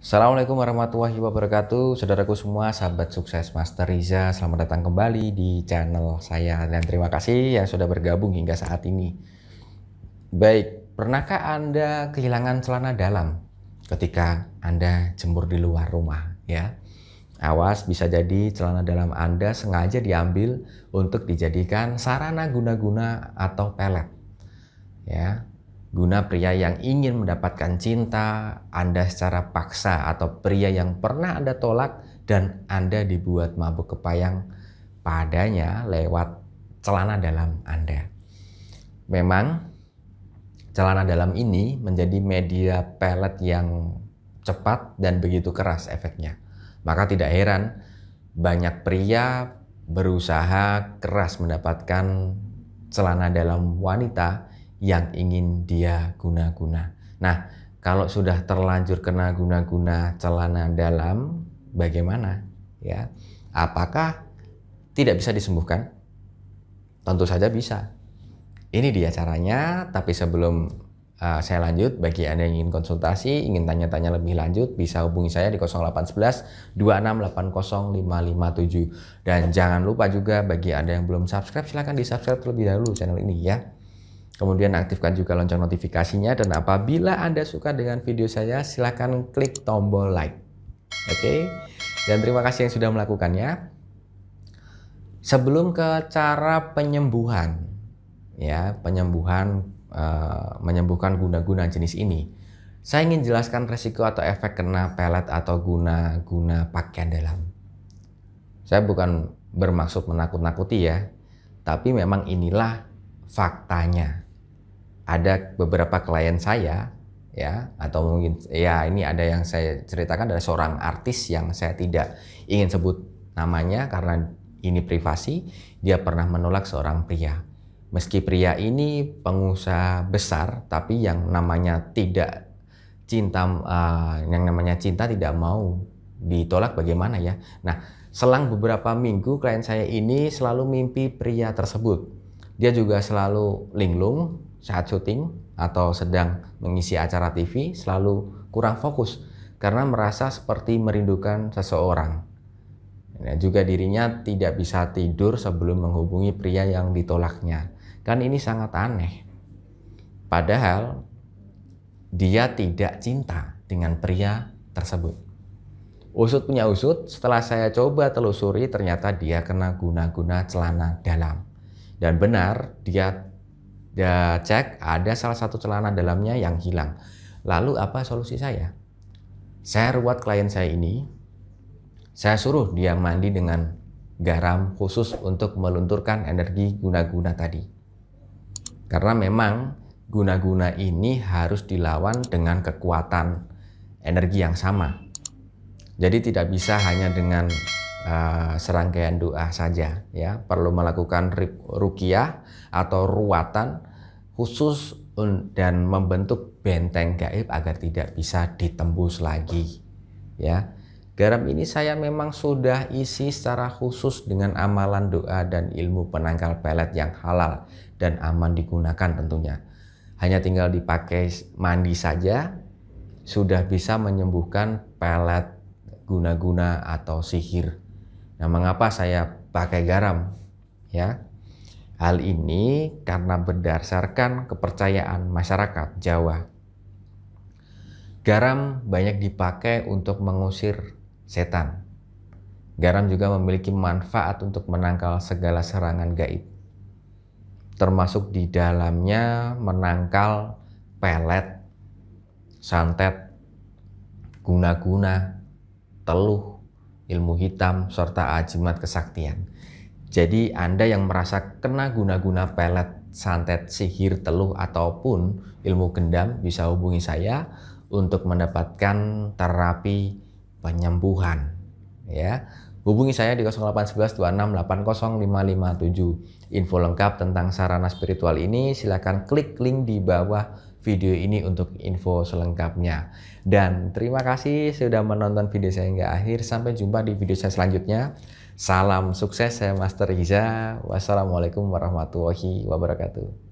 Assalamualaikum warahmatullahi wabarakatuh Saudaraku semua, sahabat sukses Master Riza Selamat datang kembali di channel saya Dan terima kasih yang sudah bergabung hingga saat ini Baik, pernahkah Anda kehilangan celana dalam ketika Anda jemur di luar rumah ya? Awas bisa jadi celana dalam Anda sengaja diambil untuk dijadikan sarana guna-guna atau pelet ya Guna pria yang ingin mendapatkan cinta Anda secara paksa atau pria yang pernah Anda tolak dan Anda dibuat mabuk kepayang padanya lewat celana dalam Anda. Memang celana dalam ini menjadi media pelet yang cepat dan begitu keras efeknya. Maka tidak heran banyak pria berusaha keras mendapatkan celana dalam wanita yang ingin dia guna-guna. Nah, kalau sudah terlanjur kena guna-guna celana dalam, bagaimana? Ya, apakah tidak bisa disembuhkan? Tentu saja bisa. Ini dia caranya, tapi sebelum uh, saya lanjut, bagi Anda yang ingin konsultasi, ingin tanya-tanya lebih lanjut, bisa hubungi saya di 0811 2680557. Dan jangan lupa juga bagi Anda yang belum subscribe, silahkan di-subscribe terlebih dahulu channel ini ya. Kemudian aktifkan juga lonceng notifikasinya dan apabila Anda suka dengan video saya silahkan klik tombol like. Oke, okay? dan terima kasih yang sudah melakukannya. Sebelum ke cara penyembuhan, ya penyembuhan uh, menyembuhkan guna-guna jenis ini, saya ingin jelaskan resiko atau efek kena pelet atau guna-guna pakaian dalam. Saya bukan bermaksud menakut-nakuti ya, tapi memang inilah faktanya ada beberapa klien saya ya atau mungkin ya ini ada yang saya ceritakan dari seorang artis yang saya tidak ingin sebut namanya karena ini privasi dia pernah menolak seorang pria meski pria ini pengusaha besar tapi yang namanya tidak cinta uh, yang namanya cinta tidak mau ditolak bagaimana ya nah selang beberapa minggu klien saya ini selalu mimpi pria tersebut dia juga selalu linglung saat syuting atau sedang mengisi acara TV selalu kurang fokus karena merasa seperti merindukan seseorang. Nah, juga dirinya tidak bisa tidur sebelum menghubungi pria yang ditolaknya. Kan ini sangat aneh. Padahal dia tidak cinta dengan pria tersebut. Usut punya usut, setelah saya coba telusuri ternyata dia kena guna-guna celana dalam. Dan benar, dia ya, cek ada salah satu celana dalamnya yang hilang. Lalu apa solusi saya? Saya ruat klien saya ini, saya suruh dia mandi dengan garam khusus untuk melunturkan energi guna-guna tadi. Karena memang guna-guna ini harus dilawan dengan kekuatan energi yang sama. Jadi tidak bisa hanya dengan uh, serangkaian doa saja ya perlu melakukan rukiah atau ruatan khusus dan membentuk benteng gaib agar tidak bisa ditembus lagi ya garam ini saya memang sudah isi secara khusus dengan amalan doa dan ilmu penangkal pelet yang halal dan aman digunakan tentunya hanya tinggal dipakai mandi saja sudah bisa menyembuhkan pelet guna-guna atau sihir Nah, mengapa saya pakai garam? Ya. Hal ini karena berdasarkan kepercayaan masyarakat Jawa. Garam banyak dipakai untuk mengusir setan. Garam juga memiliki manfaat untuk menangkal segala serangan gaib. Termasuk di dalamnya menangkal pelet, santet, guna-guna, teluh, ilmu hitam, serta ajimat kesaktian. Jadi Anda yang merasa kena guna-guna pelet, santet, sihir, teluh, ataupun ilmu gendam bisa hubungi saya untuk mendapatkan terapi penyembuhan. Ya, Hubungi saya di 0811 Info lengkap tentang sarana spiritual ini silakan klik link di bawah video ini untuk info selengkapnya. Dan terima kasih sudah menonton video saya hingga akhir. Sampai jumpa di video saya selanjutnya. Salam sukses, saya Master Riza. Wassalamualaikum warahmatullahi wabarakatuh.